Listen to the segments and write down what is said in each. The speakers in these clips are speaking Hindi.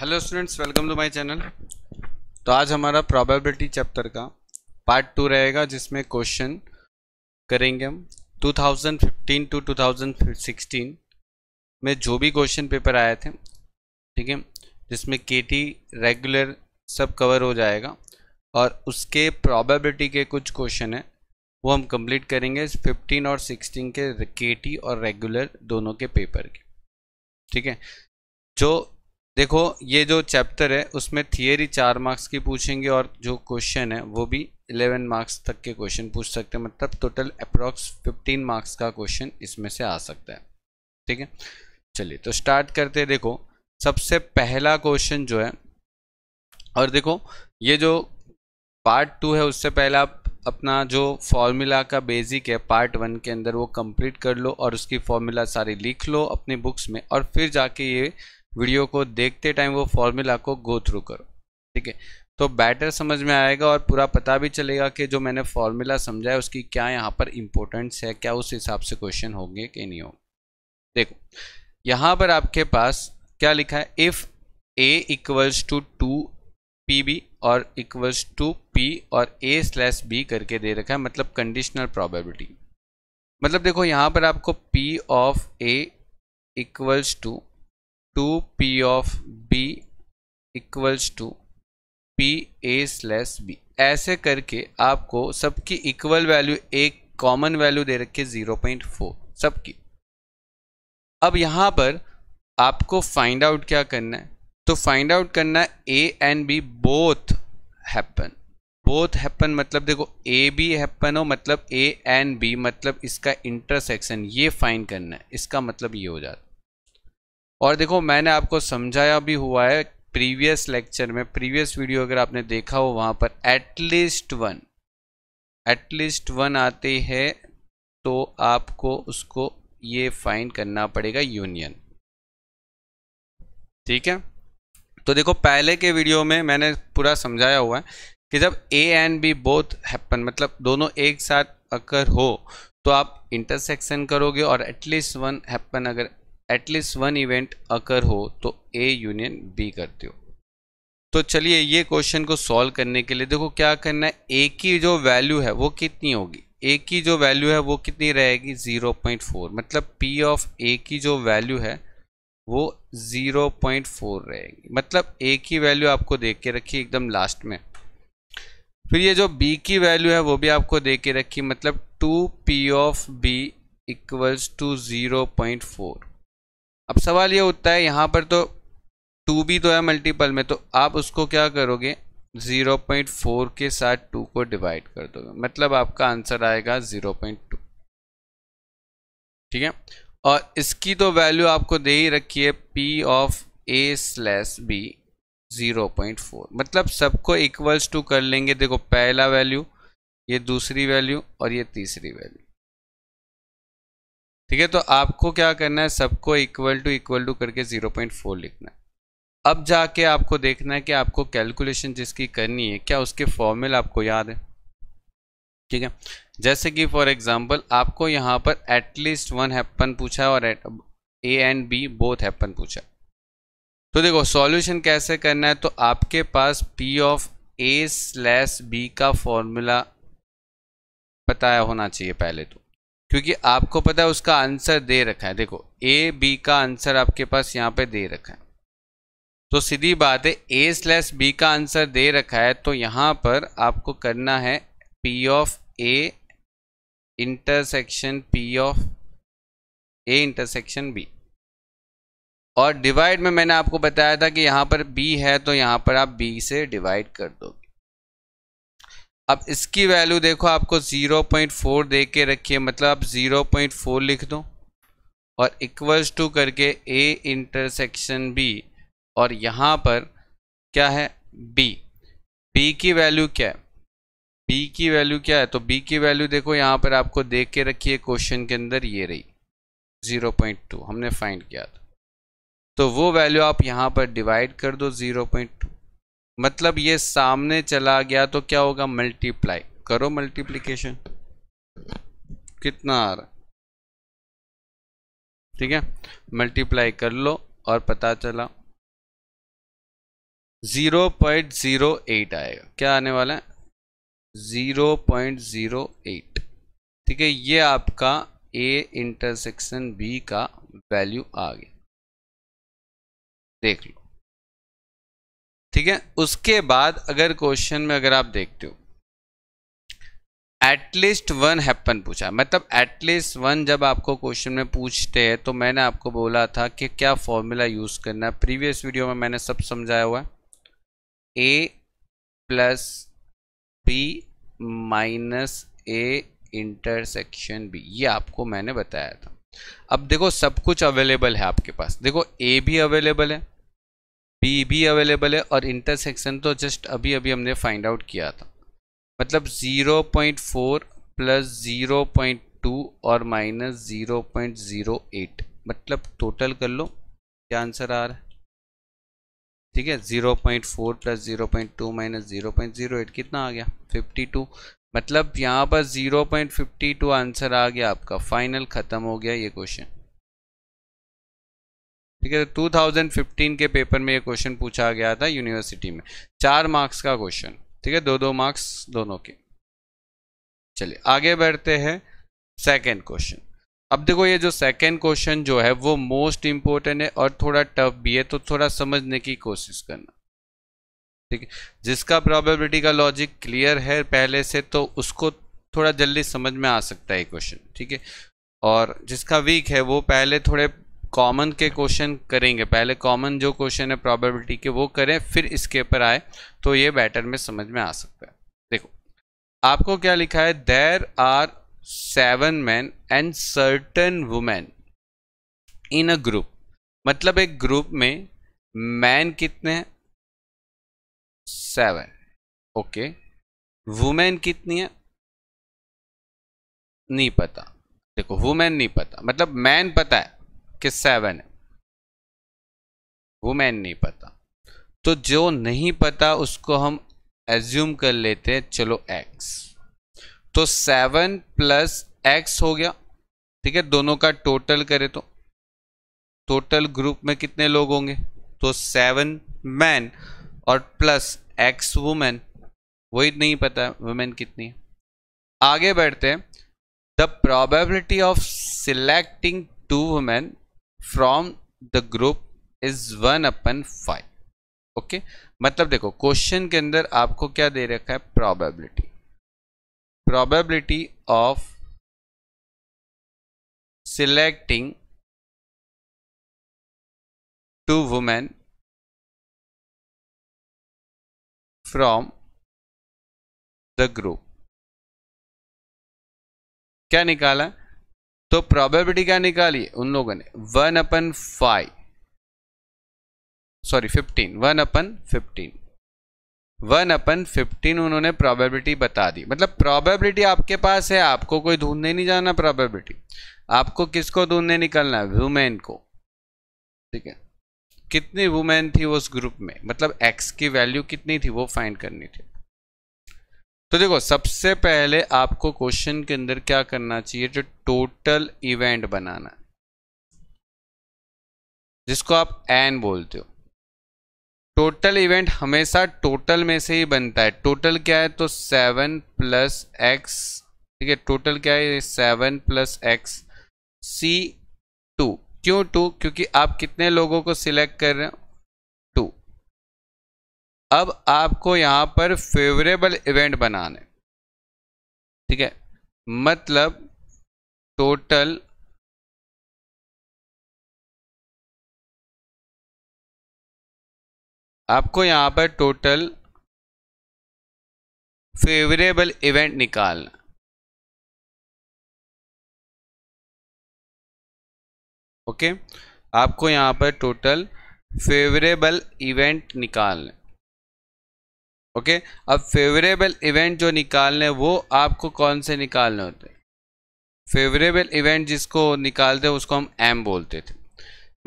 Hello students welcome to my channel तो आज हमारा प्रोबेबिलिटी चैप्टर का पार्ट टू रहेगा जिसमें क्वेश्चन करेंगे हम 2015 टू 2016 में जो भी क्वेश्चन पेपर आए थे ठीक है जिसमें केटी रेगुलर सब कवर हो जाएगा और उसके प्रोबेबिलिटी के कुछ क्वेश्चन हैं वो हम कंप्लीट करेंगे 15 और 16 के के और रेगुलर दोनों के पेपर के ठीक है जो देखो ये जो चैप्टर है उसमें थियरी चार मार्क्स की पूछेंगे और जो क्वेश्चन है वो भी इलेवन मार्क्स तक के क्वेश्चन पूछ सकते हैं मतलब टोटल अप्रॉक्स फिफ्टीन मार्क्स का क्वेश्चन इसमें से आ सकता है ठीक है चलिए तो स्टार्ट करते हैं देखो सबसे पहला क्वेश्चन जो है और देखो ये जो पार्ट टू है उससे पहले आप अपना जो फॉर्मूला का बेसिक है पार्ट वन के अंदर वो कंप्लीट कर लो और उसकी फॉर्मूला सारी लिख लो अपने बुक्स में और फिर जाके ये वीडियो को देखते टाइम वो फॉर्मूला को गो थ्रू करो ठीक है तो बेटर समझ में आएगा और पूरा पता भी चलेगा कि जो मैंने फॉर्मूला समझा है उसकी क्या यहाँ पर इम्पोर्टेंस है क्या उस हिसाब से क्वेश्चन होंगे कि नहीं होंगे देखो यहाँ पर आपके पास क्या लिखा है if A equals to two P B और इक्वल्स टू पी और ए स्लैस बी करके दे रखा है मतलब कंडीशनल प्रॉबेबिलिटी मतलब देखो यहाँ पर आपको P of A equals to two P of B equals to P A slash B ऐसे करके आपको सबकी इक्वल वैल्यू एक कॉमन वैल्यू दे रखी है जीरो पॉइंट फोर सबकी अब यहां पर आपको फाइंड आउट क्या करना है तो फाइंड आउट करना A and B both happen both happen मतलब देखो ए बी हैपन हो मतलब ए एंड बी मतलब इसका इंटरसेक्शन ये फाइंड करना है इसका मतलब ये हो जाता और देखो मैंने आपको समझाया भी हुआ है प्रीवियस लेक्चर में प्रीवियस वीडियो अगर आपने देखा हो वहां पर एटलीस्ट वन एटलीस्ट वन आते हैं तो आपको उसको ये फाइंड करना पड़ेगा यूनियन ठीक है तो देखो पहले के वीडियो में मैंने पूरा समझाया हुआ है कि जब A and B both happen मतलब दोनों एक साथ अगर हो तो आप इंटरसेक्शन करोगे और एटलीस्ट वन हैपन अगर एटलीस्ट वन इवेंट अकर हो तो ए यूनियन बी करते हो तो चलिए ये क्वेश्चन को सॉल्व करने के लिए देखो क्या करना है ए की जो वैल्यू है वो कितनी होगी ए की जो वैल्यू है वो कितनी रहेगी 0.4 मतलब पी ऑफ ए की जो वैल्यू है वो 0.4 रहेगी मतलब ए की वैल्यू आपको देख के रखी एकदम लास्ट में फिर ये जो बी की वैल्यू है वो भी आपको देख के रखी मतलब two P of B equals to zero point four अब सवाल ये होता है यहाँ पर तो टू भी तो है मल्टीपल में तो आप उसको क्या करोगे 0.4 के साथ 2 को डिवाइड कर दोगे मतलब आपका आंसर आएगा 0.2 ठीक है और इसकी तो वैल्यू आपको दे ही रखी है P of A slash B 0.4 मतलब सबको इक्वल्स टू कर लेंगे देखो पहला वैल्यू ये दूसरी वैल्यू और ये तीसरी वैल्यू ठीक है तो आपको क्या करना है सबको इक्वल टू इक्वल टू करके 0.4 लिखना है अब जाके आपको देखना है कि आपको कैलकुलेशन जिसकी करनी है क्या उसके फॉर्मूल आपको याद है ठीक है जैसे कि फॉर एग्जांपल आपको यहाँ पर एटलीस्ट वन हैपन पूछा है और A and B both happen पूछा है। तो देखो सॉल्यूशन कैसे करना है तो आपके पास P of A slash B का फॉर्मूला बताया होना चाहिए पहले तो क्योंकि आपको पता है उसका आंसर दे रखा है देखो ए बी का आंसर आपके पास यहाँ पे दे रखा है तो सीधी बात है ए स्लैस बी का आंसर दे रखा है तो यहाँ पर आपको करना है P of A intersection P of A intersection B और डिवाइड में मैंने आपको बताया था कि यहाँ पर बी है तो यहाँ पर आप बी से डिवाइड कर दोगे अब इसकी वैल्यू देखो आपको 0.4 दे के रखी है मतलब आप 0.4 लिख दो और इक्वल्स टू करके ए इंटरसेक्शन बी और यहाँ पर क्या है बी बी की वैल्यू क्या है बी की वैल्यू क्या है तो बी की वैल्यू देखो यहाँ पर आपको देख के रखी है क्वेश्चन के अंदर ये रही 0.2 हमने फाइंड किया था तो वो वैल्यू आप यहाँ पर डिवाइड कर दो 0.2 मतलब ये सामने चला गया तो क्या होगा मल्टीप्लाई करो मल्टीप्लीकेशन कितना आ रहा ठीक है मल्टीप्लाई कर लो और पता चला 0.08 आएगा क्या आने वाला है 0.08 ठीक है ये आपका ए इंटरसेक्शन बी का वैल्यू आ गया देख लो ठीक है उसके बाद अगर क्वेश्चन में अगर आप देखते हो एटलीस्ट वन हैपन पूछा मतलब एटलीस्ट वन जब आपको क्वेश्चन में पूछते हैं तो मैंने आपको बोला था कि क्या फॉर्मूला यूज़ करना है प्रीवियस वीडियो में मैंने सब समझाया हुआ A plus B minus A intersection B ये आपको मैंने बताया था अब देखो सब कुछ अवेलेबल है आपके पास देखो ए भी अवेलेबल है बी भी अवेलेबल है और इंटरसेक्शन तो जस्ट अभी अभी हमने फाइंड आउट किया था मतलब 0.4 पॉइंट फोर प्लस जीरो और माइनस 0.08 मतलब टोटल कर लो क्या आंसर आ रहा है ठीक है 0.4 point four plus zero minus zero कितना आ गया 52 मतलब यहाँ पर 0.52 आंसर आ गया आपका फाइनल ख़त्म हो गया ये क्वेश्चन ठीक है 2015 तो के पेपर में ये क्वेश्चन पूछा गया था यूनिवर्सिटी में चार मार्क्स का क्वेश्चन ठीक है दो दो मार्क्स दोनों के चलिए आगे बढ़ते हैं सेकेंड क्वेश्चन अब देखो ये जो सेकेंड क्वेश्चन जो है वो मोस्ट इम्पोर्टेंट है और थोड़ा टफ भी है तो थोड़ा समझने की कोशिश करना ठीक है जिसका प्रोबेबिलिटी का लॉजिक क्लियर है पहले से तो उसको थोड़ा जल्दी समझ में आ सकता है क्वेश्चन ठीक है और जिसका वीक है वो पहले थोड़े कॉमन के क्वेश्चन करेंगे पहले कॉमन जो क्वेश्चन है प्रोबेबिलिटी के वो करें फिर इसके ऊपर आए तो ये बैटर में समझ में आ सकता है देखो आपको क्या लिखा है there are seven man and certain women in a group मतलब एक ग्रुप में मैन कितने हैं सेवन ओके वुमेन कितनी है नहीं पता देखो वुमेन नहीं पता मतलब मैन पता है कि सेवन है वुमेन नहीं पता तो जो नहीं पता उसको हम एज्यूम कर लेते हैं चलो एक्स तो सेवन प्लस एक्स हो गया ठीक है दोनों का टोटल करें तो टोटल ग्रुप में कितने लोग होंगे तो सेवन मैन और प्लस एक्स वुमेन वही नहीं पता वुमेन कितनी है आगे बढ़ते हैं the probability of selecting two women from the group is one upon five okay मतलब देखो क्वेश्चन के अंदर आपको क्या दे रखा है probability probability of selecting two women from the group क्या निकाला तो प्रोबेबिलिटी क्या निकाली उन लोगों ने one upon five sorry fifteen one अपन फिफ्टीन वन अपन फिफ्टीन उन्होंने प्रोबेबिलिटी बता दी मतलब प्रोबेबिलिटी आपके पास है आपको कोई ढूंढने नहीं जाना प्रोबेबिलिटी आपको किसको ढूंढने निकलना है वुमेन को ठीक है कितनी वुमेन थी उस ग्रुप में मतलब एक्स की वैल्यू कितनी थी वो फाइंड करनी थी तो देखो सबसे पहले आपको क्वेश्चन के अंदर क्या करना चाहिए जो टोटल इवेंट बनाना जिसको आप एन बोलते हो टोटल इवेंट हमेशा टोटल में से ही बनता है टोटल क्या है तो सेवन प्लस एक्स ठीक है टोटल क्या है seven plus X C two क्यों टू क्योंकि आप कितने लोगों को सिलेक्ट कर रहे हो अब आपको यहाँ पर फेवरेबल इवेंट बनाने ठीक है मतलब टोटल आपको यहाँ पर टोटल फेवरेबल इवेंट निकालना ओके आपको यहाँ पर टोटल फेवरेबल इवेंट निकालना ओके अब फेवरेबल इवेंट जो निकालने वो आपको कौन से निकालने होते हैं फेवरेबल इवेंट जिसको निकालते उसको हम एम बोलते थे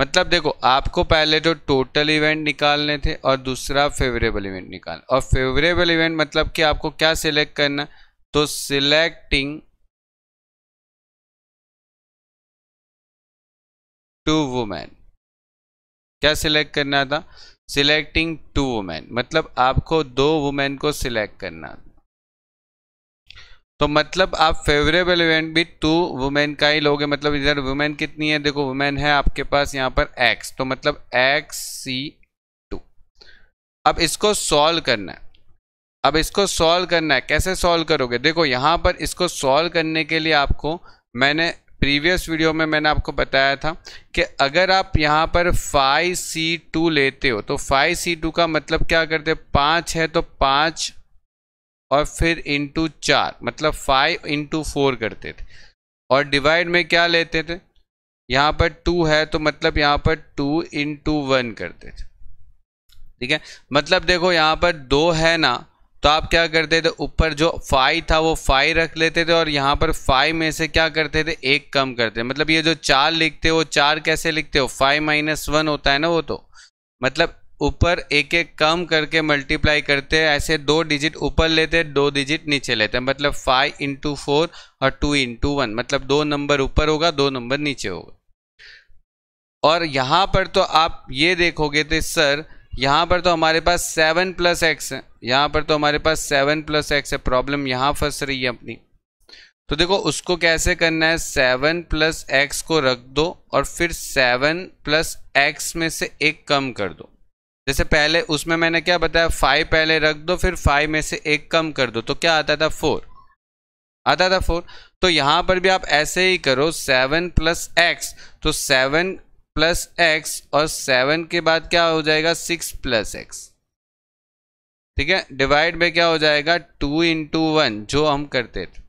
मतलब देखो आपको पहले तो टोटल इवेंट निकालने थे और दूसरा फेवरेबल इवेंट निकालना और फेवरेबल इवेंट मतलब कि आपको क्या सिलेक्ट करना तो सिलेक्टिंग टू वुमेन क्या सिलेक्ट करना था सिलेक्टिंग टू वुमेन मतलब आपको दो वुमेन को सिलेक्ट करना तो मतलब आप फेवरेबल इवेंट भी टू वुमेन का ही लोगे मतलब इधर वुमेन कितनी है देखो वुमेन है आपके पास यहाँ पर एक्स तो मतलब एक्स सी टू अब इसको सॉल्व करना है अब इसको सॉल्व करना है कैसे सॉल्व करोगे देखो यहाँ पर इसको सॉल्व करने के लिए आपको मैंने प्रीवियस वीडियो में मैंने आपको बताया था कि अगर आप यहाँ पर फाइव सी टू लेते हो तो फाइव सी टू का मतलब क्या करते पाँच है तो पाँच और फिर इंटू चार मतलब फाइव इंटू फोर करते थे और डिवाइड में क्या लेते थे यहाँ पर टू है तो मतलब यहाँ पर टू इंटू वन करते थे ठीक है मतलब देखो यहाँ पर दो है ना तो आप क्या करते थे ऊपर जो फाइव था वो फाइव रख लेते थे और यहाँ पर फाइव में से क्या करते थे एक कम करते मतलब ये जो चार लिखते हो चार कैसे लिखते हो फाइव माइनस वन होता है ना वो तो मतलब ऊपर एक एक कम करके मल्टीप्लाई करते हैं ऐसे दो डिजिट ऊपर लेते हैं दो डिजिट नीचे लेते हैं मतलब फाइव इंटू फोर और टू इंटू वन मतलब दो नंबर ऊपर होगा दो नंबर नीचे होगा और यहाँ पर तो आप ये देखोगे थे तो सर यहाँ पर तो हमारे पास सेवन प्लस एक्स है यहाँ पर तो हमारे पास सेवन प्लस एक्स है प्रॉब्लम यहाँ फंस रही है अपनी तो देखो उसको कैसे करना है सेवन प्लस एक्स को रख दो और फिर सेवन प्लस एक्स में से एक कम कर दो जैसे पहले उसमें मैंने क्या बताया फाइव पहले रख दो फिर फाइव में से एक कम कर दो तो क्या आता था फोर आता था फोर तो यहाँ पर भी आप ऐसे ही करो सेवन प्लस एक्स तो सेवन प्लस एक्स और सेवन के बाद क्या हो जाएगा सिक्स प्लस एक्स ठीक है डिवाइड में क्या हो जाएगा टू इंटू वन जो हम करते थे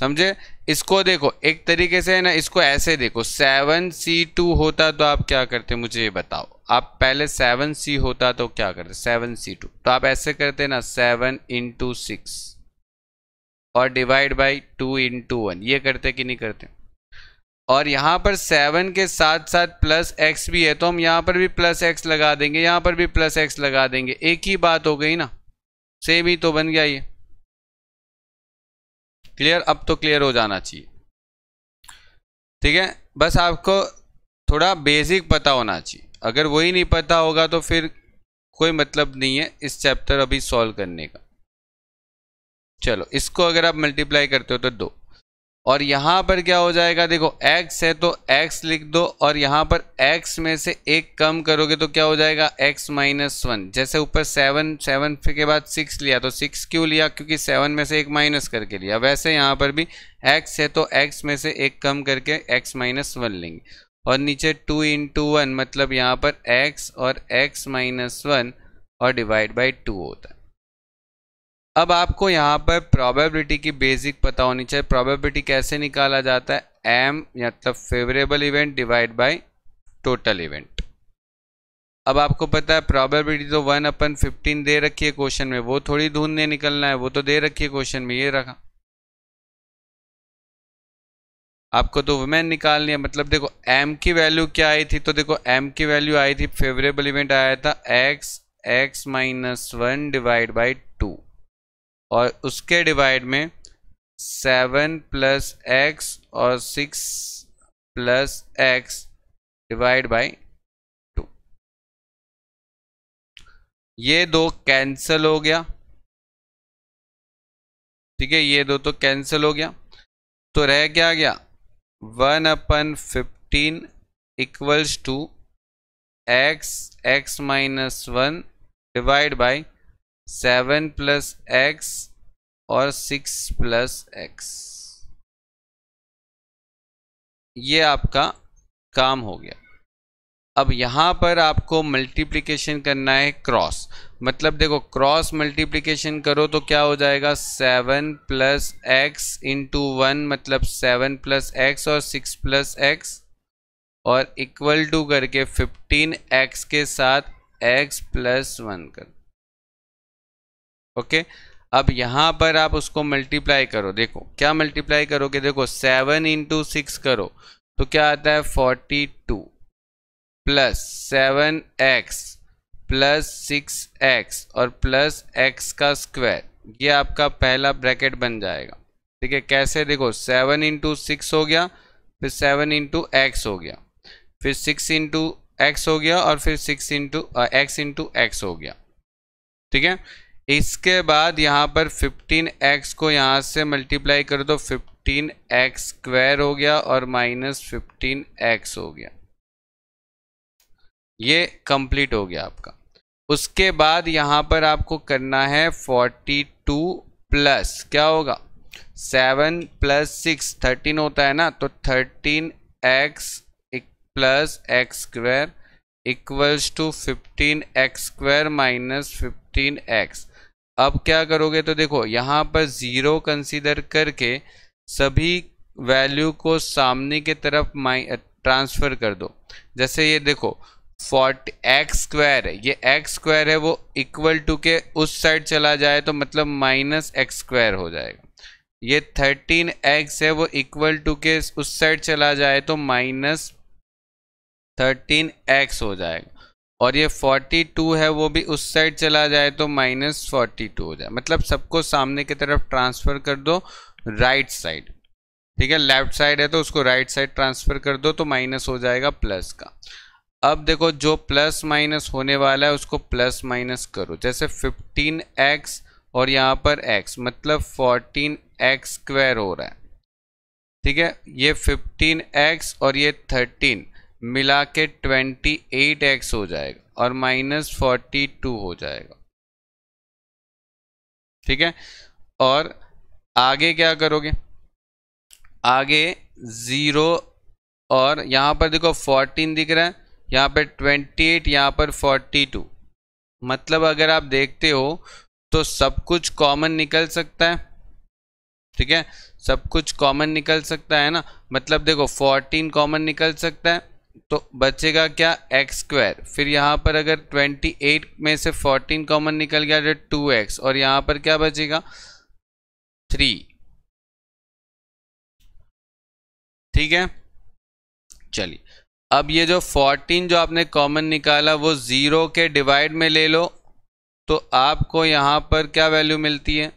समझे इसको देखो एक तरीके से है ना इसको ऐसे देखो सेवन सी टू होता तो आप क्या करते मुझे ये बताओ आप पहले सेवन सी होता तो क्या करते सेवन सी टू तो आप ऐसे करते ना सेवन इंटू सिक्स और divide by two into one ये करते कि नहीं करते और यहाँ पर सेवन के साथ साथ प्लस एक्स भी है तो हम यहाँ पर भी प्लस एक्स लगा देंगे यहाँ पर भी प्लस एक्स लगा देंगे एक ही बात हो गई ना सेम ही तो बन गया ये क्लियर अब तो क्लियर हो जाना चाहिए ठीक है बस आपको थोड़ा बेसिक पता होना चाहिए अगर वही नहीं पता होगा तो फिर कोई मतलब नहीं है इस चैप्टर अभी सॉल्व करने का चलो इसको अगर आप मल्टीप्लाई करते हो तो दो और यहाँ पर क्या हो जाएगा देखो x है तो x लिख दो और यहाँ पर x में से एक कम करोगे तो क्या हो जाएगा x माइनस वन जैसे ऊपर सेवन सेवन के बाद सिक्स लिया तो सिक्स क्यों लिया क्योंकि सेवन में से एक माइनस करके लिया वैसे यहाँ पर भी x है तो x में से एक कम करके x माइनस वन लेंगे और नीचे टू इंटू वन मतलब यहाँ पर x और x माइनस वन और डिवाइड बाई टू होता है अब आपको यहाँ पर प्रोबेबिलिटी की बेसिक पता होनी चाहिए प्रोबेबिलिटी कैसे निकाला जाता है एम मतलब favourable event divide by total event अब आपको पता है प्रोबेबिलिटी तो वन अपन फिफ्टीन दे रखी है क्वेश्चन में वो थोड़ी ढूंढने निकलना है वो तो दे रखी है क्वेश्चन में ये रखा आपको तो वुमेन निकालनी है मतलब देखो एम की वैल्यू क्या आई थी तो देखो एम की वैल्यू आई थी फेवरेबल इवेंट आया था x x minus one divide by और उसके डिवाइड में सेवन प्लस एक्स और six plus x divide by two ये दो कैंसल हो गया ठीक है ये दो तो कैंसिल हो गया तो रह क्या गया one upon fifteen equals to x x minus one divide by seven plus x और सिक्स प्लस एक्स ये आपका काम हो गया अब यहां पर आपको मल्टीप्लीकेशन करना है क्रॉस मतलब देखो क्रॉस मल्टीप्लीकेशन करो तो क्या हो जाएगा seven plus x into one मतलब सेवन प्लस एक्स और सिक्स प्लस एक्स और इक्वल टू करके फिफ्टीन एक्स के साथ एक्स प्लस वन कर ओके अब यहाँ पर आप उसको मल्टीप्लाई करो देखो क्या मल्टीप्लाई करोगे देखो सेवन इंटू सिक्स करो तो क्या आता है forty two plus seven x plus six x और प्लस एक्स का स्क्वायर ये आपका पहला ब्रैकेट बन जाएगा ठीक है कैसे देखो सेवन इंटू सिक्स हो गया फिर सेवन इंटू एक्स हो गया फिर सिक्स इंटू एक्स हो गया और फिर six into x into x हो गया ठीक है इसके बाद यहाँ पर 15x को यहाँ से मल्टीप्लाई कर दो 15x स्क्वायर हो गया और माइनस 15x हो गया ये कंप्लीट हो गया आपका उसके बाद यहाँ पर आपको करना है 42 प्लस क्या होगा 7 प्लस सिक्स थर्टीन होता है ना तो 13x plus x square equals to fifteen x square minus x अब क्या करोगे तो देखो यहाँ पर ज़ीरो कंसीडर करके सभी वैल्यू को सामने की तरफ ट्रांसफ़र कर दो जैसे ये देखो फोर्ट एक्स स्क्वायर है ये एक्स स्क्वायर है वो इक्वल टू के उस साइड चला जाए तो मतलब माइनस एक्स स्क्वायर हो जाएगा ये थर्टीन एक्स है वो इक्वल टू के उस साइड चला जाए तो माइनस थर्टीन एक्स हो जाएगा और ये 42 है वो भी उस साइड चला जाए तो माइनस फोर्टी हो जाए मतलब सबको सामने की तरफ ट्रांसफ़र कर दो राइट साइड ठीक है लेफ्ट साइड है तो उसको राइट साइड ट्रांसफ़र कर दो तो माइनस हो जाएगा प्लस का अब देखो जो प्लस माइनस होने वाला है उसको प्लस माइनस करो जैसे 15x और यहाँ पर x मतलब 14x स्क्वायर हो रहा है ठीक है ये 15x और ये मिला के ट्वेंटी एट एक्स हो जाएगा और माइनस फोर्टी टू हो जाएगा ठीक है और आगे क्या करोगे आगे ज़ीरो और यहां पर देखो फोर्टीन दिख रहा है यहां पर ट्वेंटी एट यहां पर फोर्टी टू मतलब अगर आप देखते हो तो सब कुछ कॉमन निकल सकता है ठीक है सब कुछ कॉमन निकल सकता है ना मतलब देखो फोर्टीन कॉमन निकल सकता है तो बचेगा क्या एक्स स्क्वायर फिर यहाँ पर अगर 28 में से 14 कॉमन निकल गया तो टू एक्स और यहाँ पर क्या बचेगा थ्री ठीक है चलिए अब ये जो 14 जो आपने कॉमन निकाला वो ज़ीरो के डिवाइड में ले लो तो आपको यहाँ पर क्या वैल्यू मिलती है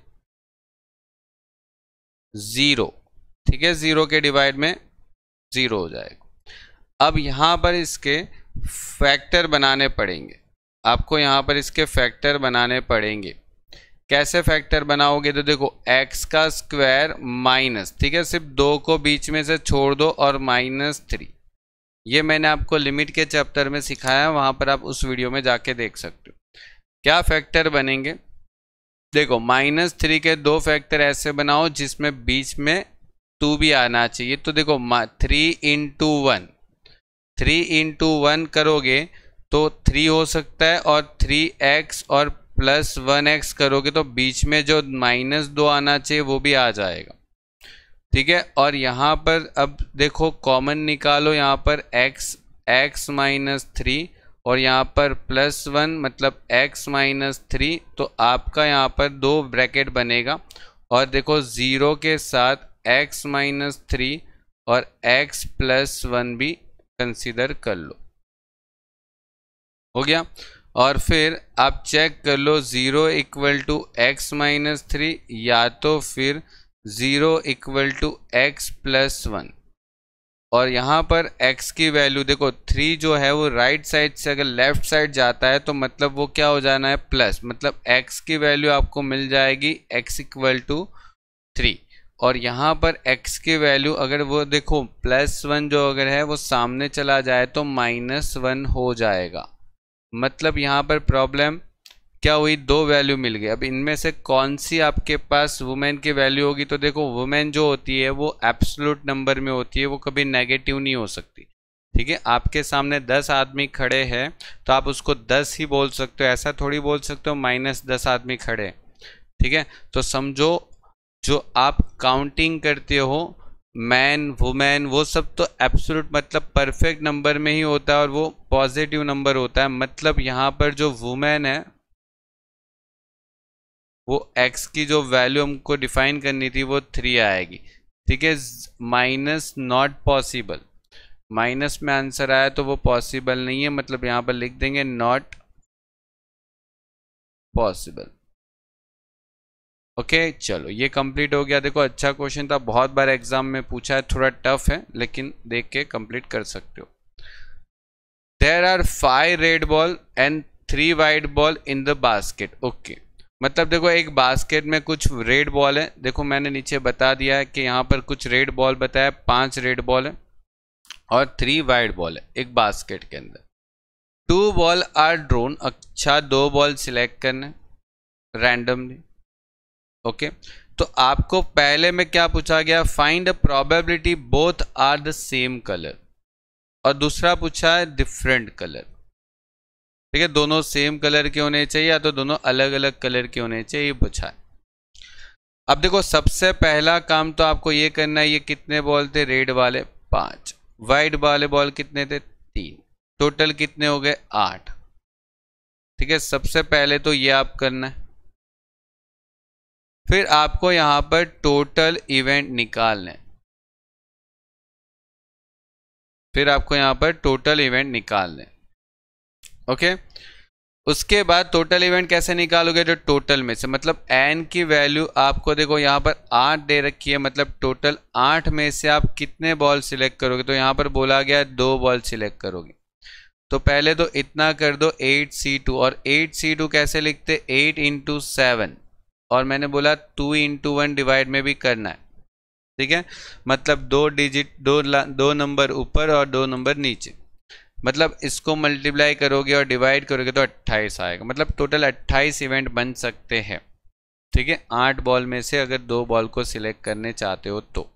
ज़ीरो ठीक है ज़ीरो के डिवाइड में ज़ीरो हो जाएगा अब यहाँ पर इसके फैक्टर बनाने पड़ेंगे आपको यहाँ पर इसके फैक्टर बनाने पड़ेंगे कैसे फैक्टर बनाओगे तो देखो x का स्क्वायर माइनस ठीक है सिर्फ दो को बीच में से छोड़ दो और माइनस थ्री ये मैंने आपको लिमिट के चैप्टर में सिखाया वहाँ पर आप उस वीडियो में जाके देख सकते हो क्या फैक्टर बनेंगे देखो माइनस थ्री के दो फैक्टर ऐसे बनाओ जिसमें बीच में टू भी आना चाहिए तो देखो three into one three into one करोगे तो थ्री हो सकता है और थ्री एक्स और प्लस वन एक्स करोगे तो बीच में जो माइनस दो आना चाहिए वो भी आ जाएगा ठीक है और यहाँ पर अब देखो कॉमन निकालो यहाँ पर x x माइनस थ्री और यहाँ पर प्लस वन मतलब x माइनस थ्री तो आपका यहाँ पर दो ब्रैकेट बनेगा और देखो ज़ीरो के साथ x माइनस थ्री और x प्लस वन भी कंसीडर कर लो हो गया और फिर आप चेक कर लो zero equal to x minus three या तो फिर zero equal to x plus one और यहाँ पर x की वैल्यू देखो थ्री जो है वो राइट साइड से अगर लेफ्ट साइड जाता है तो मतलब वो क्या हो जाना है प्लस मतलब x की वैल्यू आपको मिल जाएगी x इक्वल टू थ्री और यहाँ पर x की वैल्यू अगर वो देखो प्लस वन जो अगर है वो सामने चला जाए तो माइनस वन हो जाएगा मतलब यहाँ पर प्रॉब्लम क्या हुई दो वैल्यू मिल गई अब इनमें से कौन सी आपके पास वुमेन की वैल्यू होगी तो देखो वुमेन जो होती है वो एब्सोलूट नंबर में होती है वो कभी नेगेटिव नहीं हो सकती ठीक है आपके सामने दस आदमी खड़े हैं तो आप उसको दस ही बोल सकते हो ऐसा थोड़ी बोल सकते हो माइनस दस आदमी खड़े ठीक है तो समझो जो आप काउंटिंग करते हो मैन वुमेन वो सब तो एब्सोलूट मतलब परफेक्ट नंबर में ही होता है और वो पॉजिटिव नंबर होता है मतलब यहाँ पर जो वुमेन है वो एक्स की जो वैल्यू हमको डिफाइन करनी थी वो थ्री आएगी ठीक है माइनस नॉट पॉसिबल माइनस में आंसर आया तो वो पॉसिबल नहीं है मतलब यहाँ पर लिख देंगे नॉट पॉसिबल ओके okay, चलो ये कंप्लीट हो गया देखो अच्छा क्वेश्चन था बहुत बार एग्जाम में पूछा है थोड़ा टफ है लेकिन देख के कंप्लीट कर सकते हो there are five red ball and three white ball in the basket okay मतलब देखो एक बास्केट में कुछ रेड बॉल है देखो मैंने नीचे बता दिया है कि यहाँ पर कुछ रेड बॉल बताया पांच रेड बॉल है और थ्री वाइट बॉल है एक बास्केट के अंदर टू बॉल आर ड्रोन अच्छा दो बॉल सिलेक्ट करने रैंडमली ओके तो आपको पहले में क्या पूछा गया find probability both are the same colour और दूसरा पूछा है डिफरेंट कलर ठीक है दोनों सेम कलर के होने चाहिए या तो दोनों अलग अलग कलर के होने चाहिए ये पूछा है अब देखो सबसे पहला काम तो आपको ये करना है ये कितने बॉल थे रेड वाले पांच वाइट वाले बॉल कितने थे तीन टोटल कितने हो गए आठ ठीक है सबसे पहले तो ये आप करना है फिर आपको यहां पर टोटल इवेंट निकाल लें फिर आपको यहां पर टोटल इवेंट निकाल लें ओके उसके बाद टोटल इवेंट कैसे निकालोगे तो टोटल में से मतलब एन की वैल्यू आपको देखो यहां पर आठ दे रखी है मतलब टोटल आठ में से आप कितने बॉल सिलेक्ट करोगे तो यहां पर बोला गया दो बॉल सिलेक्ट करोगे तो पहले तो इतना कर दो एट सी टू और एट सी टू कैसे लिखते एट इंटू सेवन और मैंने बोला टू इंटू वन डिवाइड में भी करना है ठीक है मतलब दो डिजिट दो दो नंबर ऊपर और दो नंबर नीचे मतलब इसको मल्टीप्लाई करोगे और डिवाइड करोगे तो 28 आएगा मतलब टोटल 28 इवेंट बन सकते हैं ठीक है आठ बॉल में से अगर दो बॉल को सिलेक्ट करने चाहते हो तो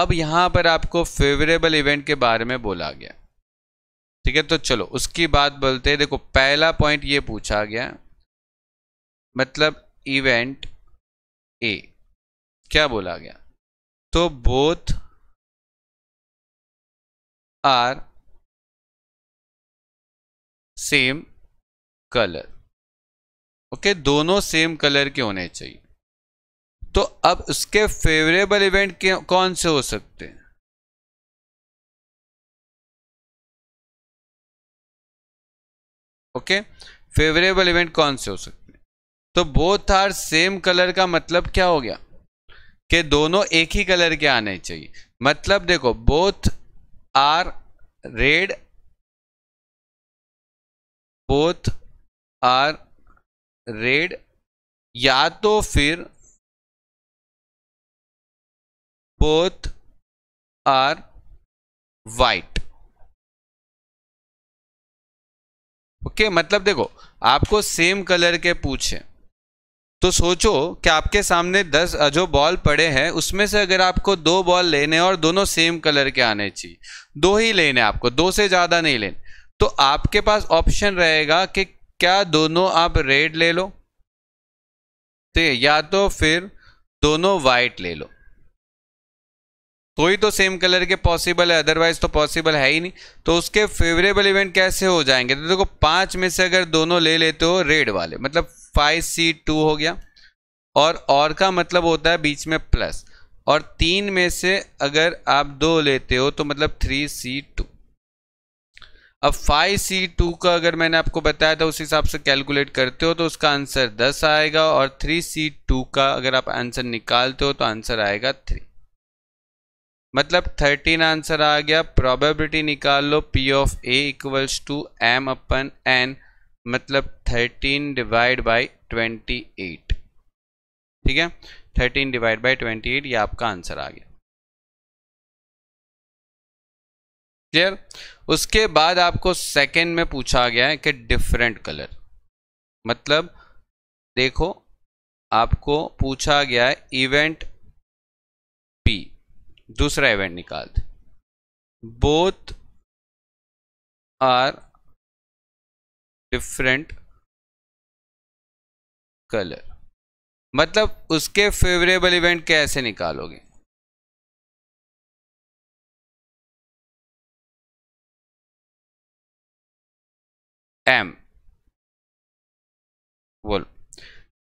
अब यहाँ पर आपको फेवरेबल इवेंट के बारे में बोला गया ठीक है तो चलो उसकी बात बोलते हैं देखो पहला पॉइंट ये पूछा गया मतलब इवेंट ए क्या बोला गया तो both are same colour okay दोनों सेम कलर के होने चाहिए तो अब उसके फेवरेबल इवेंट कौन से हो सकते हैं ओके फेवरेबल इवेंट कौन से हो सकते तो बोथ आर सेम कलर का मतलब क्या हो गया कि दोनों एक ही कलर के आने चाहिए मतलब देखो both are red both are red या तो फिर बोथ आर वाइट ओके मतलब देखो आपको सेम कलर के पूछे तो सोचो कि आपके सामने दस जो बॉल पड़े हैं उसमें से अगर आपको दो बॉल लेने और दोनों सेम कलर के आने चाहिए दो ही लेने आपको दो से ज़्यादा नहीं लेने तो आपके पास ऑप्शन रहेगा कि क्या दोनों आप रेड ले लो ठीक या तो फिर दोनों वाइट ले लो तो ही तो सेम कलर के पॉसिबल है अदरवाइज तो पॉसिबल है ही नहीं तो उसके फेवरेबल इवेंट कैसे हो जाएंगे तो देखो पांच में से अगर दोनों ले लेते हो रेड वाले मतलब फाइव सी टू हो गया और और का मतलब होता है बीच में प्लस और तीन में से अगर आप दो लेते हो तो मतलब थ्री सी टू अब फाइव सी टू का अगर मैंने आपको बताया था उस हिसाब से कैलकुलेट करते हो तो उसका आंसर दस आएगा और थ्री सी टू का अगर आप आंसर निकालते हो तो आंसर आएगा थ्री मतलब थर्टीन आंसर आ गया प्रोबेबिलिटी निकाल लो P of A equals to M upon N मतलब 13 डिवाइड बाय 28 ठीक है 13 डिवाइड बाय 28 ये आपका आंसर आ गया क्लियर उसके बाद आपको सेकंड में पूछा गया है कि डिफरेंट कलर मतलब देखो आपको पूछा गया है इवेंट पी दूसरा इवेंट निकाल बोथ आर डिफरेंट कलर मतलब उसके फेवरेबल इवेंट कैसे निकालोगे एम बोलो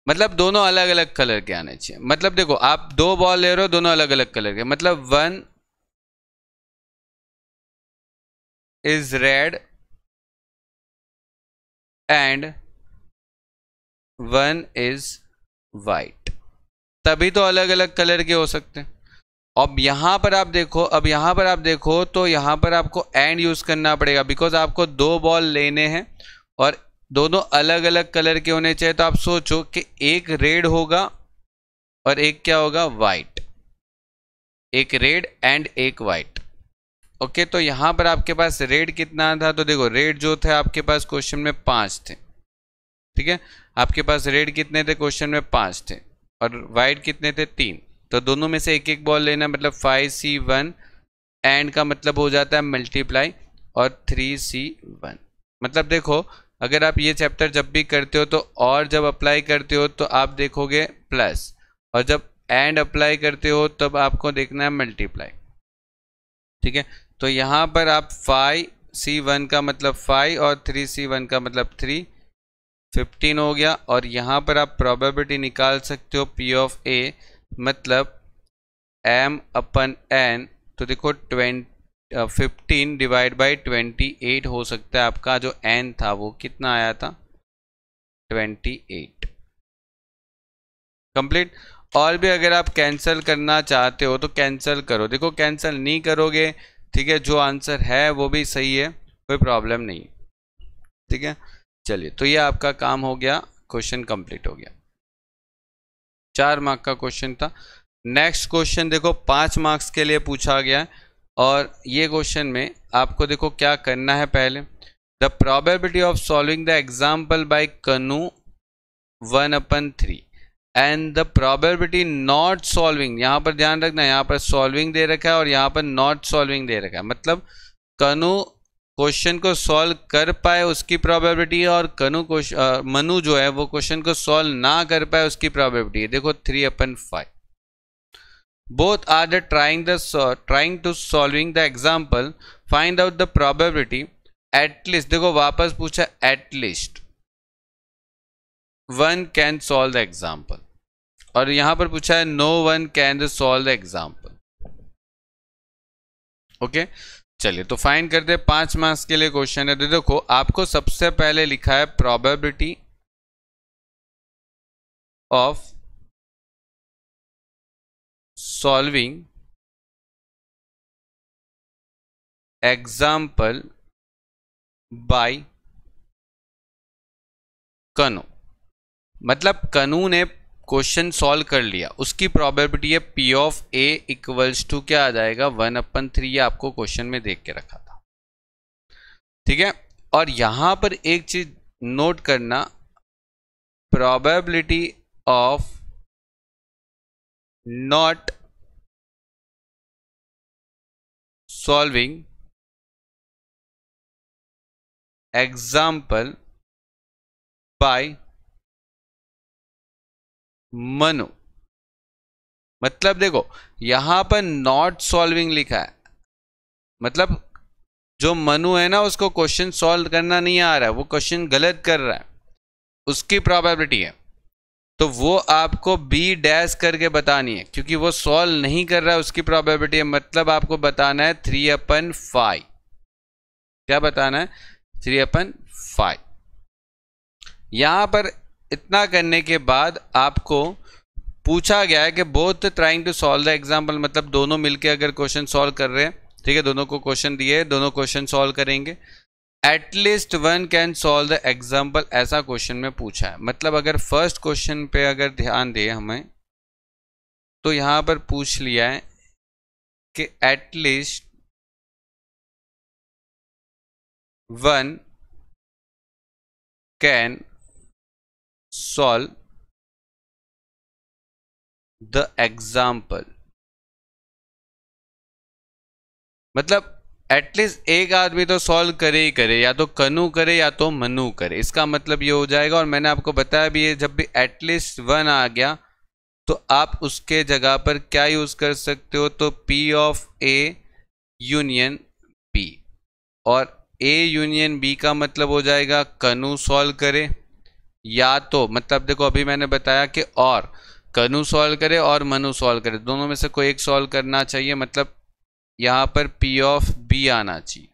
मतलब दोनों अलग अलग कलर के आने चाहिए मतलब देखो आप दो बॉल ले रहे हो दोनों अलग अलग कलर के मतलब one is red and one is white तभी तो अलग अलग कलर के हो सकते हैं अब यहां पर आप देखो अब यहां पर आप देखो तो यहां पर आपको एंड यूज़ करना पड़ेगा बिकॉज आपको दो बॉल लेने हैं और दोनों अलग अलग कलर के होने चाहिए तो आप सोचो कि एक रेड होगा और एक क्या होगा वाइट एक रेड एंड एक वाइट ओके तो यहाँ पर आपके पास रेट कितना था तो देखो रेट जो थे आपके पास क्वेश्चन में पाँच थे ठीक है आपके पास रेड कितने थे क्वेश्चन में पाँच थे और वाइड कितने थे तीन तो दोनों में से एक एक बॉल लेना मतलब फाइव सी वन एंड का मतलब हो जाता है मल्टीप्लाई और थ्री सी वन मतलब देखो अगर आप ये चैप्टर जब भी करते हो तो और जब अप्लाई करते हो तो आप देखोगे प्लस और जब एंड अप्लाई करते हो तब आपको देखना है मल्टीप्लाई ठीक है तो यहाँ पर आप फाइव सी वन का मतलब फाइव और थ्री सी वन का मतलब थ्री फिफ्टीन हो गया और यहाँ पर आप प्रोबेबिलिटी निकाल सकते हो पी ऑफ ए मतलब एम अपन एन तो देखो twenty fifteen divide by twenty eight हो सकता है आपका जो एन था वो कितना आया था ट्वेंटी एट कंप्लीट और भी अगर आप कैंसिल करना चाहते हो तो कैंसिल करो देखो कैंसिल नहीं करोगे ठीक है जो आंसर है वो भी सही है कोई प्रॉब्लम नहीं ठीक है चलिए तो ये आपका काम हो गया क्वेश्चन कंप्लीट हो गया चार मार्क का क्वेश्चन था नेक्स्ट क्वेश्चन देखो पाँच मार्क्स के लिए पूछा गया है और ये क्वेश्चन में आपको देखो क्या करना है पहले the probability of solving the example by Kanu one upon three and the probability not solving यहाँ पर ध्यान रखना यहाँ पर सॉल्विंग दे रखा है और यहाँ पर नॉट सॉल्विंग दे रखा है मतलब कनु क्वेश्चन को सॉल्व कर पाए उसकी प्रॉबेबिलिटी है और कनु क्वेश्चन मनु जो है वो क्वेश्चन को सॉल्व ना कर पाए उसकी प्रॉबेबिलिटी है देखो three upon five both are the trying the trying to solving the example find out the probability at least देखो वापस पूछा at least one can solve the example और यहां पर पूछा है no one can solve the example okay चलिए तो फाइन करते हैं पांच मार्क्स के लिए क्वेश्चन है तो देखो आपको सबसे पहले लिखा है probability of solving example by Kano मतलब कनू ने क्वेश्चन सॉल्व कर लिया उसकी प्रॉबेबिलिटी है P of A equals to क्या आ जाएगा वन अपन थ्री आपको क्वेश्चन में देख के रखा था ठीक है और यहां पर एक चीज नोट करना probability of not solving example by Manu मतलब देखो यहां पर नॉट सॉल्विंग लिखा है मतलब जो मनु है ना उसको क्वेश्चन सॉल्व करना नहीं आ रहा है वो क्वेश्चन गलत कर रहा है उसकी प्रोबेबिलिटी है तो वो आपको बी डैश करके बतानी है क्योंकि वो सॉल्व नहीं कर रहा है उसकी प्रोबेबिलिटी है मतलब आपको बताना है थ्री अपन फाइव क्या बताना है थ्री अपन फाइव यहां पर इतना करने के बाद आपको पूछा गया है कि both trying to solve the example मतलब दोनों मिलके अगर क्वेश्चन सॉल्व कर रहे हैं ठीक है दोनों को क्वेश्चन दिए दोनों क्वेश्चन सॉल्व करेंगे at least one can solve the example ऐसा क्वेश्चन में पूछा है मतलब अगर फर्स्ट क्वेश्चन पे अगर ध्यान दें हमें तो यहाँ पर पूछ लिया है कि at least one can solve the example मतलब एटलीस्ट एक आदमी तो सॉल्व करे ही करे या तो कनु करे या तो मनु करे इसका मतलब ये हो जाएगा और मैंने आपको बताया भी ये जब भी एटलीस्ट वन आ गया तो आप उसके जगह पर क्या यूज कर सकते हो तो P of A union B और ए यूनियन बी का मतलब हो जाएगा कनु सॉल्व करे या तो मतलब देखो अभी मैंने बताया कि और कनु सॉल्व करे और मनु सॉल्व करे दोनों में से कोई एक सॉल्व करना चाहिए मतलब यहाँ पर पी ऑफ बी आना चाहिए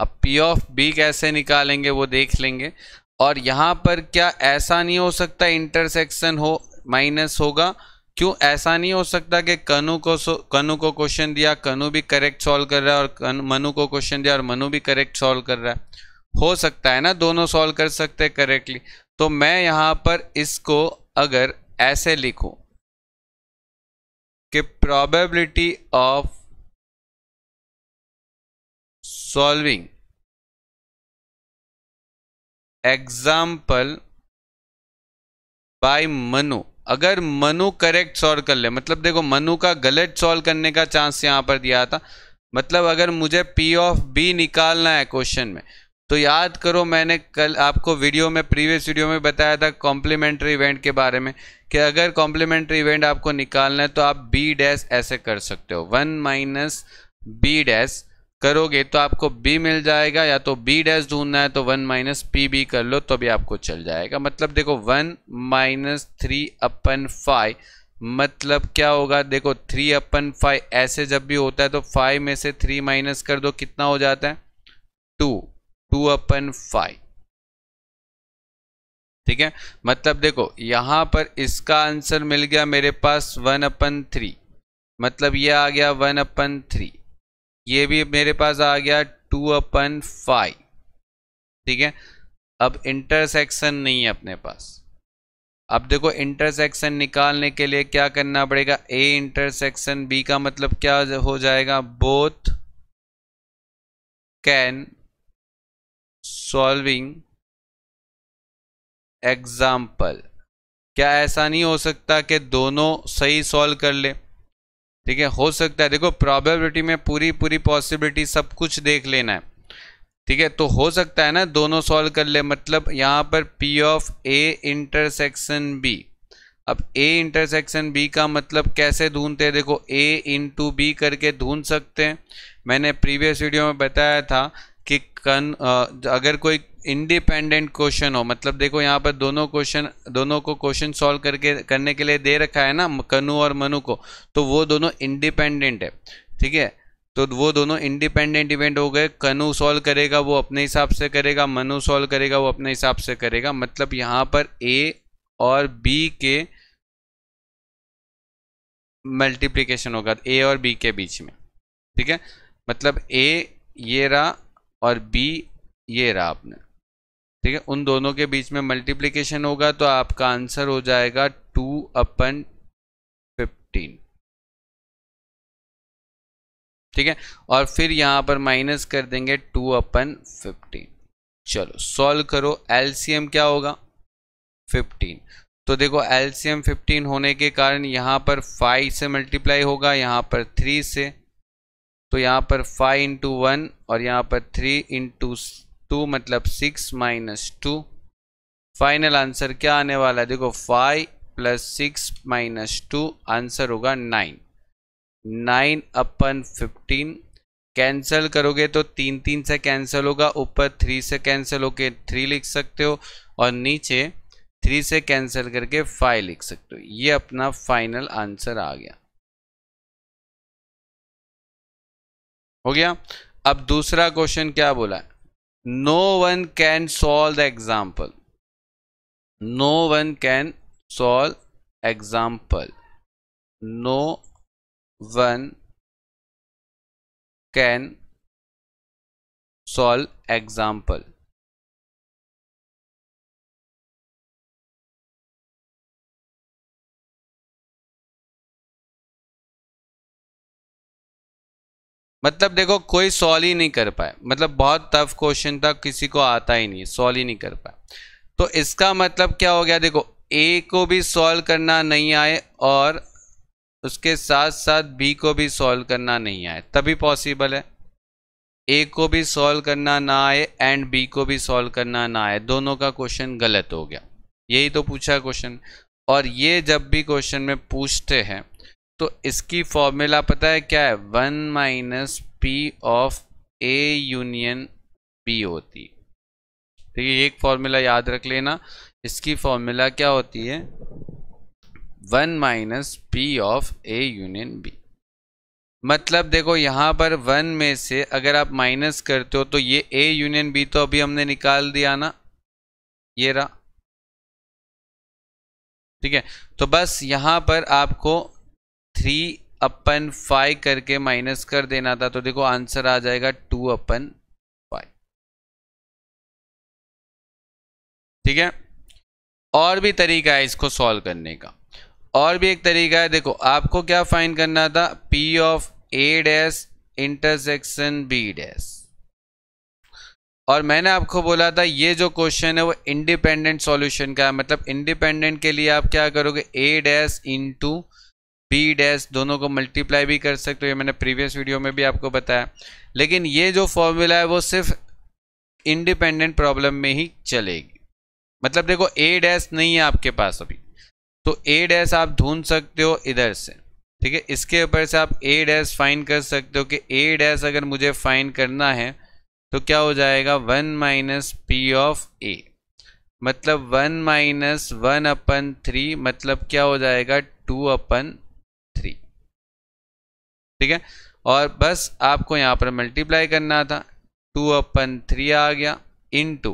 अब पी ऑफ बी कैसे निकालेंगे वो देख लेंगे और यहाँ पर क्या ऐसा नहीं हो सकता इंटरसेक्शन हो माइनस होगा क्यों ऐसा नहीं हो सकता कि कनु को कनु को क्वेश्चन दिया कनु भी करेक्ट सॉल्व कर रहा है और मनु को क्वेश्चन दिया और मनु भी करेक्ट सॉल्व कर रहा है हो सकता है ना दोनों सॉल्व कर सकते हैं करेक्टली तो मैं यहां पर इसको अगर ऐसे लिखूं कि probability of solving example by Manu अगर मनु करेक्ट सॉल्व कर ले मतलब देखो मनु का गलत सॉल्व करने का चांस यहां पर दिया था मतलब अगर मुझे पी ऑफ बी निकालना है क्वेश्चन में तो याद करो मैंने कल आपको वीडियो में प्रीवियस वीडियो में बताया था कॉम्प्लीमेंट्री इवेंट के बारे में कि अगर कॉम्प्लीमेंट्री इवेंट आपको निकालना है तो आप बी डैश ऐसे कर सकते हो वन माइनस बी डैश करोगे तो आपको बी मिल जाएगा या तो बी डैश ढूंढना है तो वन माइनस पी बी कर लो तो भी आपको चल जाएगा मतलब देखो one minus three upon five मतलब क्या होगा देखो थ्री अपन फाइव ऐसे जब भी होता है तो फाइव में से थ्री माइनस कर दो कितना हो जाता है टू टू अपन फाइव ठीक है मतलब देखो यहां पर इसका आंसर मिल गया मेरे पास वन अपन थ्री मतलब ये आ गया वन अपन थ्री ये भी मेरे पास आ गया टू अपन फाइव ठीक है अब इंटरसेक्शन नहीं है अपने पास अब देखो इंटरसेक्शन निकालने के लिए क्या करना पड़ेगा ए इंटरसेक्शन बी का मतलब क्या हो जाएगा बोथ कैन सॉल्विंग एग्जाम्पल क्या ऐसा नहीं हो सकता कि दोनों सही सॉल्व कर ले ठीक है हो सकता है देखो प्रॉबेबिलिटी में पूरी पूरी पॉसिबिलिटी सब कुछ देख लेना है ठीक है तो हो सकता है ना दोनों सॉल्व कर ले मतलब यहाँ पर P of A intersection B अब A इंटरसेक्शन B का मतलब कैसे ढूंढते हैं देखो A इंटू बी करके ढूंढ सकते हैं मैंने प्रीवियस वीडियो में बताया था कन अगर कोई इंडिपेंडेंट क्वेश्चन हो मतलब देखो यहाँ पर दोनों क्वेश्चन दोनों को क्वेश्चन सॉल्व करके करने के लिए दे रखा है ना कनु और मनु को तो वो दोनों इंडिपेंडेंट है ठीक है तो वो दोनों इंडिपेंडेंट इवेंट हो गए कनु सॉल्व करेगा वो अपने हिसाब से करेगा मनु सॉल्व करेगा वो अपने हिसाब से करेगा मतलब यहाँ पर ए और बी के मल्टीप्लीकेशन होगा ए और बी के बीच में ठीक है मतलब ए ये रहा और बी ये रहा आपने ठीक है उन दोनों के बीच में मल्टीप्लीकेशन होगा तो आपका आंसर हो जाएगा टू अपन फिफ्टीन ठीक है और फिर यहां पर माइनस कर देंगे टू अपन फिफ्टीन चलो सॉल्व करो एलसीएम क्या होगा फिफ्टीन तो देखो एलसीएम फिफ्टीन होने के कारण यहां पर फाइव से मल्टीप्लाई होगा यहां पर थ्री से तो यहाँ पर फाइव इंटू वन और यहाँ पर थ्री इंटू टू मतलब six minus two final answer क्या आने वाला है देखो five plus six minus two answer होगा nine nine upon fifteen cancel करोगे तो तीन तीन से कैंसिल होगा ऊपर थ्री से कैंसिल होके थ्री लिख सकते हो और नीचे थ्री से कैंसिल करके फाइव लिख सकते हो ये अपना फाइनल आंसर आ गया हो गया अब दूसरा क्वेश्चन क्या बोला है no one can solve the example no one can solve example no one can solve example मतलब देखो कोई सॉल्व ही नहीं कर पाए मतलब बहुत टफ क्वेश्चन था किसी को आता ही नहीं सॉल्व ही नहीं कर पाए तो इसका मतलब क्या हो गया देखो ए को भी सॉल्व करना नहीं आए और उसके साथ साथ बी को भी सॉल्व करना नहीं आए तभी पॉसिबल है ए को भी सॉल्व करना ना आए एंड बी को भी सॉल्व करना ना आए दोनों का क्वेश्चन गलत हो गया यही तो पूछा क्वेश्चन और ये जब भी क्वेश्चन में पूछते हैं तो इसकी फॉर्मूला पता है क्या है one minus P of A union B होती ठीक है एक फॉर्मूला याद रख लेना इसकी फॉर्मूला क्या होती है one minus P of A union B मतलब देखो यहां पर वन में से अगर आप माइनस करते हो तो ये ए यूनियन बी तो अभी हमने निकाल दिया ना ये रहा ठीक है तो बस यहां पर आपको थ्री अपन फाइव करके माइनस कर देना था तो देखो आंसर आ जाएगा टू अपन फाइव ठीक है और भी तरीका है इसको सॉल्व करने का और भी एक तरीका है देखो आपको क्या फाइन करना था P of A dash intersection B dash और मैंने आपको बोला था ये जो क्वेश्चन है वो इंडिपेंडेंट सॉल्यूशन का है मतलब इंडिपेंडेंट के लिए आप क्या करोगे A dash into B dash दोनों को मल्टीप्लाई भी कर सकते हो ये मैंने प्रीवियस वीडियो में भी आपको बताया लेकिन ये जो फॉर्मूला है वो सिर्फ इंडिपेंडेंट प्रॉब्लम में ही चलेगी मतलब देखो ए डैश नहीं है आपके पास अभी तो ए डैश आप ढूंढ सकते हो इधर से ठीक है इसके ऊपर से आप ए डैश फाइन कर सकते हो कि ए डैश अगर मुझे फाइन करना है तो क्या हो जाएगा one minus P of A मतलब one minus one upon three मतलब क्या हो जाएगा टू अपन ठीक है और बस आपको यहाँ पर मल्टीप्लाई करना था टू अपन थ्री आ गया इन टू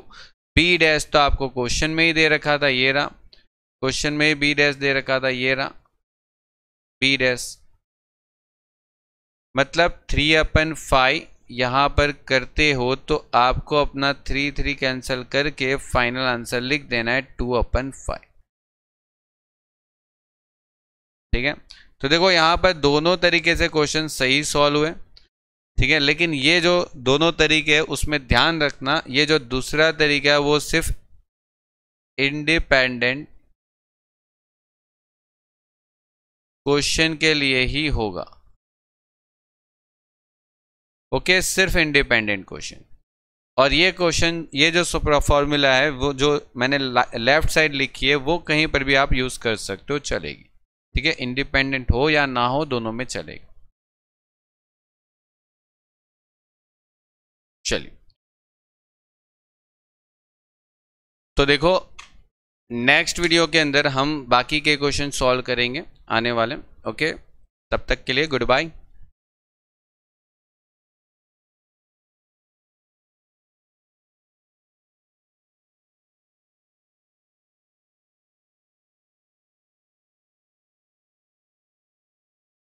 बी डैश तो आपको क्वेश्चन में ही दे रखा था ये रहा क्वेश्चन में ही बी डैश दे रखा था ये रहा बी डैश मतलब थ्री अपन फाइव यहाँ पर करते हो तो आपको अपना थ्री थ्री कैंसिल करके फाइनल आंसर लिख देना है टू अपन फाइव ठीक है तो देखो यहाँ पर दोनों तरीके से क्वेश्चन सही सॉल्व हुए ठीक है लेकिन ये जो दोनों तरीके है उसमें ध्यान रखना ये जो दूसरा तरीका है वो सिर्फ इंडिपेंडेंट क्वेश्चन के लिए ही होगा ओके okay, सिर्फ इंडिपेंडेंट क्वेश्चन और ये क्वेश्चन ये जो फॉर्मूला है वो जो मैंने लेफ्ट साइड लिखी है वो कहीं पर भी आप यूज़ कर सकते हो चलेगी ठीक है इंडिपेंडेंट हो या ना हो दोनों में चलेगा चलिए तो देखो नेक्स्ट वीडियो के अंदर हम बाकी के क्वेश्चन सॉल्व करेंगे आने वाले ओके तब तक के लिए गुड बाय